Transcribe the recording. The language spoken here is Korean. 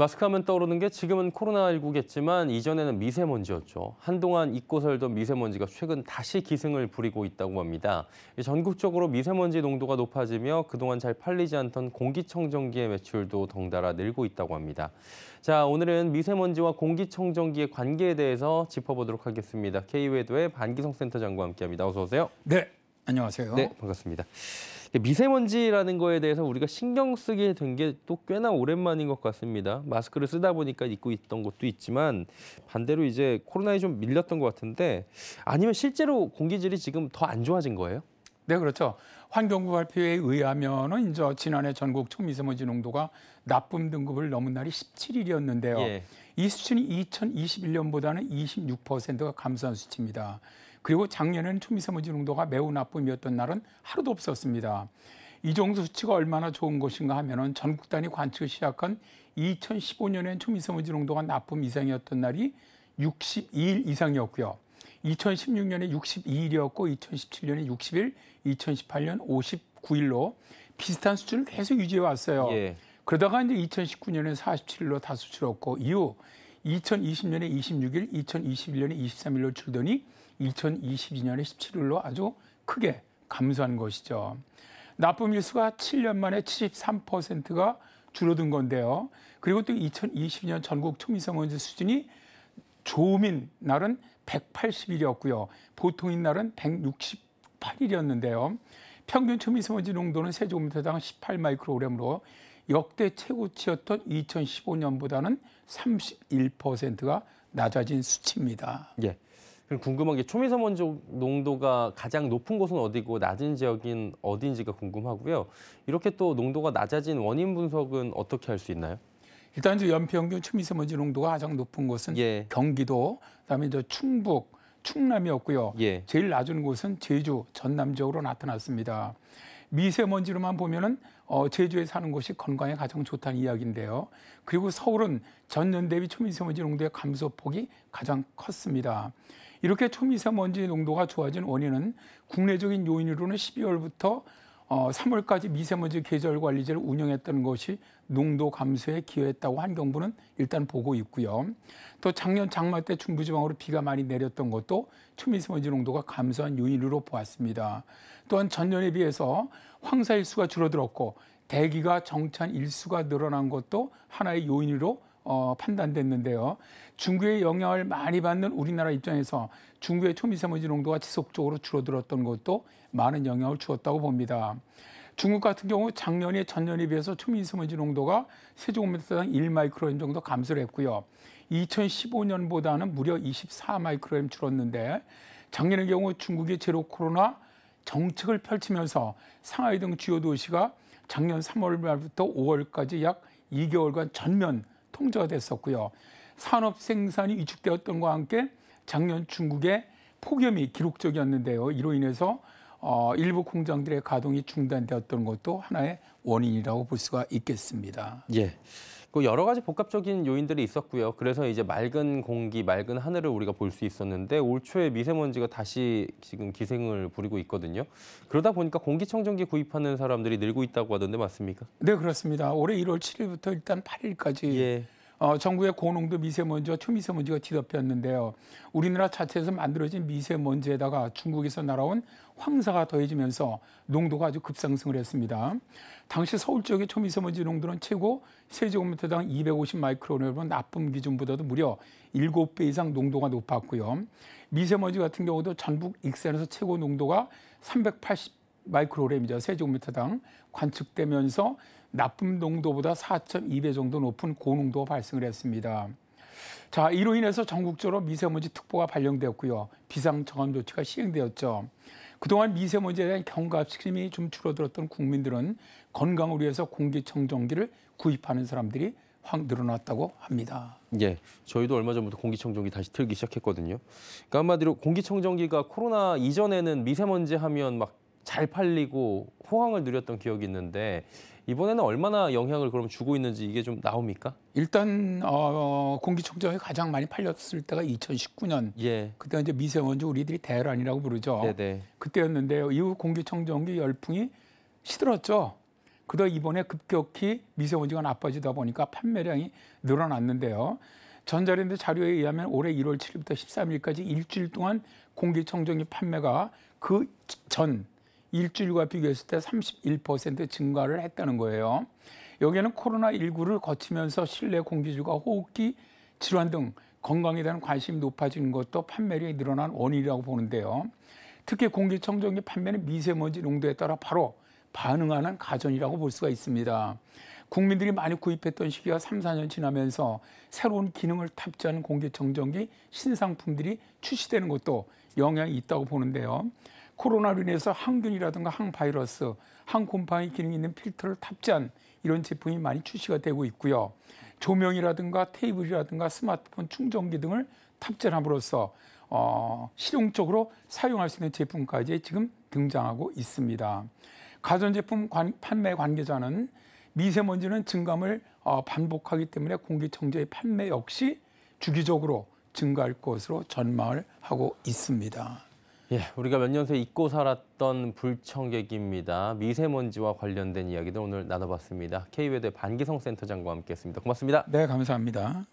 마스크 하면 떠오르는 게 지금은 코로나19겠지만 이전에는 미세먼지였죠. 한동안 잊고 살던 미세먼지가 최근 다시 기승을 부리고 있다고 합니다. 전국적으로 미세먼지 농도가 높아지며 그동안 잘 팔리지 않던 공기청정기의 매출도 덩달아 늘고 있다고 합니다. 자, 오늘은 미세먼지와 공기청정기의 관계에 대해서 짚어보도록 하겠습니다. k 웨드의 반기성 센터장과 함께합니다. 어서 오세요. 네, 안녕하세요. 네, 반갑습니다. 미세먼지라는 거에 대해서 우리가 신경 쓰게 된 게 또 꽤나 오랜만인 것 같습니다. 마스크를 쓰다 보니까 입고 있던 것도 있지만 반대로 이제 코로나에 좀 밀렸던 것 같은데 아니면 실제로 공기질이 지금 더 안 좋아진 거예요? 네, 그렇죠. 환경부 발표에 의하면 이제 지난해 전국 초미세먼지 농도가 나쁨 등급을 넘은 날이 17일이었는데요. 예. 이 수치는 2021년보다는 26%가 감소한 수치입니다. 그리고 작년에는 초미세먼지 농도가 매우 나쁨이었던 날은 하루도 없었습니다. 이 정도 수치가 얼마나 좋은 것인가 하면은 전국 단위 관측을 시작한 2015년엔 초미세먼지 농도가 나쁨 이상이었던 날이 62일 이상이었고요. 2016년에 62일이었고 2017년에 60일, 2018년 59일로 비슷한 수치를 계속 유지해 왔어요. 예. 그러다가 이제 2019년에 47일로 다수 줄었고 이후 2020년에 26일, 2021년에 23일로 줄더니 2022년에 17일로 아주 크게 감소한 것이죠. 납품 일수가 7년 만에 73%가 줄어든 건데요. 그리고 또 2022년 전국 초미세먼지 수준이 조민 날은 180일이었고요. 보통인 날은 168일이었는데요. 평균 초미세먼지 농도는 세제곱미터당 18마이크로그램으로 역대 최고치였던 2015년보다는 31%가 낮아진 수치입니다. 예. 그럼 궁금한 게 초미세먼지 농도가 가장 높은 곳은 어디고 낮은 지역인 어디인지가 궁금하고요. 이렇게 또 농도가 낮아진 원인 분석은 어떻게 할 수 있나요? 일단 이제 연평균 초미세먼지 농도가 가장 높은 곳은 예. 경기도, 그다음에 이제 충북, 충남이었고요. 예. 제일 낮은 곳은 제주, 전남 지역으로 나타났습니다. 미세먼지로만 보면은 어, 제주에 사는 곳이 건강에 가장 좋다는 이야기인데요. 그리고 서울은 전년 대비 초미세먼지 농도의 감소폭이 가장 컸습니다. 이렇게 초미세먼지 농도가 좋아진 원인은 국내적인 요인으로는 12월부터 어, 3월까지 미세먼지 계절 관리제를 운영했던 것이 농도 감소에 기여했다고 환경부는 일단 보고 있고요. 또 작년 장마 때 중부지방으로 비가 많이 내렸던 것도 초미세먼지 농도가 감소한 요인으로 보았습니다. 또한 전년에 비해서 황사 일수가 줄어들었고 대기가 정찬 일수가 늘어난 것도 하나의 요인으로 어, 판단됐는데요. 중국의 영향을 많이 받는 우리나라 입장에서 중국의 초미세먼지 농도가 지속적으로 줄어들었던 것도 많은 영향을 주었다고 봅니다. 중국 같은 경우 작년에 전년에 비해서 초미세먼지 농도가 세제곱미터당 1마이크로엠 정도 감소를 했고요. 2015년보다는 무려 24마이크로엠 줄었는데 작년의 경우 중국의 제로 코로나 정책을 펼치면서 상하이 등 주요 도시가 작년 3월 말부터 5월까지 약 2개월간 전면 통제됐었고요. 가 산업 생산이 위축되었던 것과 함께 작년 중국의 폭염이 기록적이었는데요. 이로 인해서 어, 일부 공장들의 가동이 중단되었던 것도 하나의 원인이라고 볼 수가 있겠습니다. 예. 그 여러 가지 복합적인 요인들이 있었고요. 그래서 이제 맑은 공기, 맑은 하늘을 우리가 볼 수 있었는데 올 초에 미세먼지가 다시 지금 기생을 부리고 있거든요. 그러다 보니까 공기청정기 구입하는 사람들이 늘고 있다고 하던데 맞습니까? 네, 그렇습니다. 올해 1월 7일부터 일단 8일까지 예. 어, 전국의 고농도 미세먼지와 초미세먼지가 뒤덮였는데요. 우리나라 자체에서 만들어진 미세먼지에다가 중국에서 날아온 황사가 더해지면서 농도가 아주 급상승을 했습니다. 당시 서울 지역의 초미세먼지 농도는 최고 세제곱미터당 250 마이크로그램으로 나쁨 기준보다도 무려 7배 이상 농도가 높았고요. 미세먼지 같은 경우도 전북 익산에서 최고 농도가 380 마이크로그램이자 세제곱미터당 관측되면서 나쁨 농도보다 4.2배 정도 높은 고농도가 발생을 했습니다. 자, 이로 인해서 전국적으로 미세먼지 특보가 발령되었고요. 비상저감 조치가 시행되었죠. 그동안 미세먼지에 대한 경각심이 좀 줄어들었던 국민들은 건강을 위해서 공기청정기를 구입하는 사람들이 확 늘어났다고 합니다. 예, 저희도 얼마 전부터 공기청정기 다시 틀기 시작했거든요. 그러니까 한마디로 공기청정기가 코로나 이전에는 미세먼지 하면 막잘 팔리고 호황을 누렸던 기억이 있는데 이번에는 얼마나 영향을 그럼 주고 있는지 이게 좀 나옵니까? 일단 어, 어 공기청정이 가장 많이 팔렸을 때가 2019년. 예. 그때 이제 미세먼지 우리들이 대란이라고 부르죠. 네네. 네. 그때였는데 이후 공기청정기 열풍이 시들었죠. 그다 이번에 급격히 미세먼지가 나빠지다 보니까 판매량이 늘어났는데요. 전자랜드 자료에 의하면 올해 1월 7일부터 13일까지 일주일 동안 공기청정기 판매가 그전 일주일과 비교했을 때 31% 증가를 했다는 거예요. 여기에는 코로나19를 거치면서 실내 공기주가 호흡기 질환 등 건강에 대한 관심이 높아지는 것도 판매량이 늘어난 원인이라고 보는데요. 특히 공기청정기 판매는 미세먼지 농도에 따라 바로 반응하는 가전이라고 볼 수가 있습니다. 국민들이 많이 구입했던 시기가 3, 4년 지나면서 새로운 기능을 탑재하는 공기청정기 신상품들이 출시되는 것도 영향이 있다고 보는데요. 코로나로 인해서 항균이라든가 항바이러스, 항곰팡이 기능이 있는 필터를 탑재한 이런 제품이 많이 출시가 되고 있고요. 조명이라든가 테이블이라든가 스마트폰 충전기 등을 탑재함으로써 어, 실용적으로 사용할 수 있는 제품까지 지금 등장하고 있습니다. 가전제품 관, 판매 관계자는 미세먼지는 증감을 어, 반복하기 때문에 공기청정의 판매 역시 주기적으로 증가할 것으로 전망을 하고 있습니다. 예, 우리가 몇 년새 잊고 살았던 불청객입니다. 미세먼지와 관련된 이야기들 오늘 나눠봤습니다. k 웨드의 반기성 센터장과 함께했습니다. 고맙습니다. 네, 감사합니다.